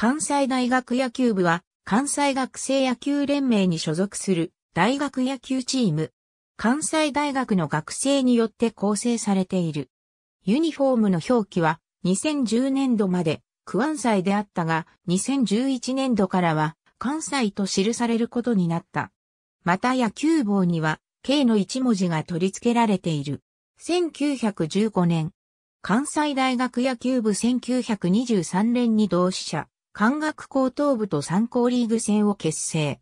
関西大学野球部は、関西学生野球連盟に所属する大学野球チーム。関西大学の学生によって構成されている。ユニフォームの表記は2010年度まで区安西であったが2011年度からは関西と記されることになった。また野球帽には K の一文字が取り付けられている。1915年、関西大学野球部1923年に同志社、関学高等部と参考リーグ戦を結成。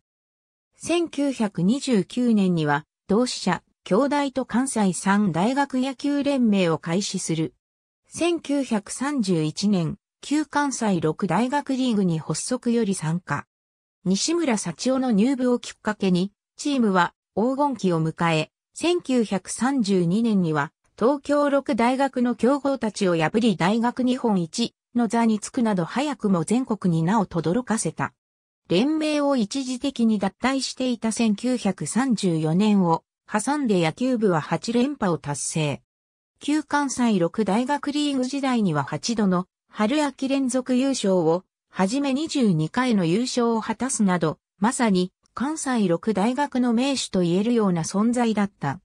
1929年には、同志社、京大と関西三大学野球連盟を開始する。1931年、旧関西六大学リーグに発足より参加。西村幸男の入部をきっかけに、チームは黄金期を迎え、1932年には東京六大学の強豪たちを破り大学日本一の座につくなど早くも全国に名を轟かせた。連盟を一時的に脱退していた1934年を挟んで野球部は8連覇を達成。旧関西6大学リーグ時代には8度の春秋連続優勝を、はじめ22回の優勝を果たすなど、まさに関西6大学の名手と言えるような存在だった。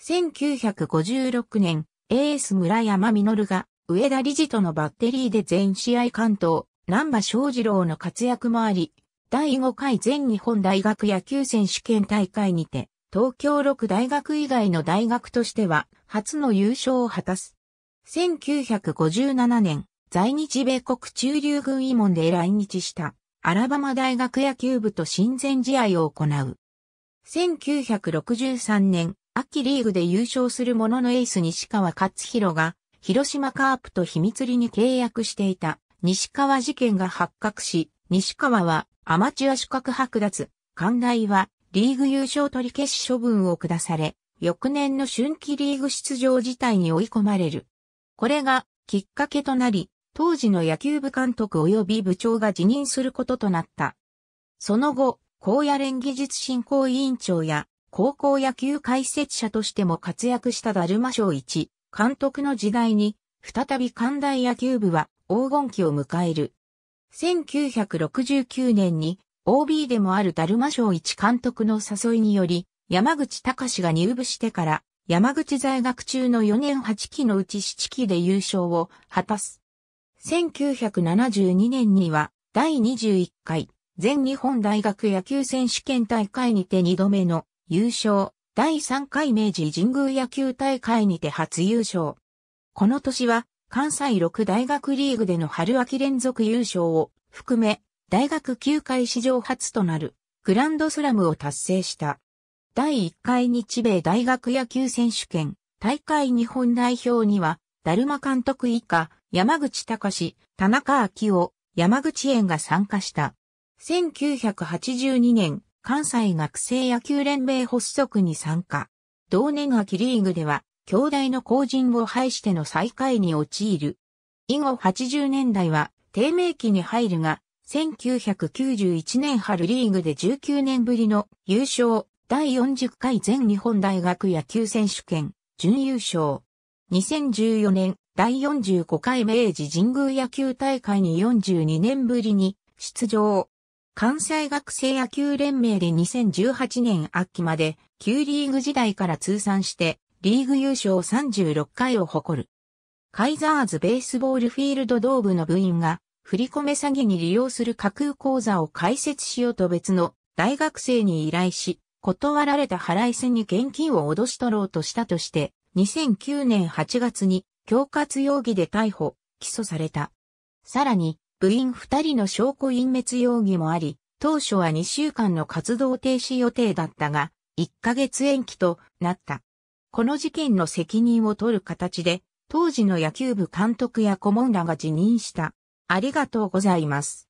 1956年、エース村山実が上田理事とのバッテリーで全試合関東、南波翔二郎の活躍もあり、第5回全日本大学野球選手権大会にて、東京6大学以外の大学としては、初の優勝を果たす。1957年、在日米国中流軍慰問で来日した、アラバマ大学野球部と親善試合を行う。1963年、秋リーグで優勝するもののエース西川勝弘が、広島カープと秘密裏に契約していた西川事件が発覚し、西川はアマチュア資格剥奪、寛大はリーグ優勝取り消し処分を下され、翌年の春季リーグ出場自体に追い込まれる。これがきっかけとなり、当時の野球部監督及び部長が辞任することとなった。その後、高野連技術振興委員長や高校野球解説者としても活躍したダルマ賞1、監督の時代に、再び寛大野球部は黄金期を迎える。1969年に OB でもある達磨賞一監督の誘いにより、山口隆が入部してから、山口在学中の4年8期のうち7期で優勝を果たす。1972年には、第21回全日本大学野球選手権大会にて2度目の優勝。第3回明治神宮野球大会にて初優勝。この年は関西6大学リーグでの春秋連続優勝を含め大学球界史上初となるグランドスラムを達成した。第1回日米大学野球選手権大会日本代表には、ダルマ監督以下、山口隆、田中昭夫、山口園が参加した。1982年、関西学生野球連盟発足に参加。同年秋リーグでは、兄弟の後陣を排しての再会に陥る。以後80年代は、低迷期に入るが、1991年春リーグで19年ぶりの優勝、第40回全日本大学野球選手権、準優勝。2014年、第45回明治神宮野球大会に42年ぶりに出場。関西学生野球連盟で2018年秋まで、旧リーグ時代から通算して、リーグ優勝36回を誇る。カイザーズベースボールフィールド同部の部員が、振り込め詐欺に利用する架空口座を開設しようと別の大学生に依頼し、断られた払いせに現金を脅し取ろうとしたとして、2009年8月に恐喝容疑で逮捕、起訴された。さらに、部員2人の証拠隠滅容疑もあり、当初は2週間の活動停止予定だったが、1ヶ月延期となった。この事件の責任を取る形で、当時の野球部監督や顧問らが辞任した。ありがとうございます。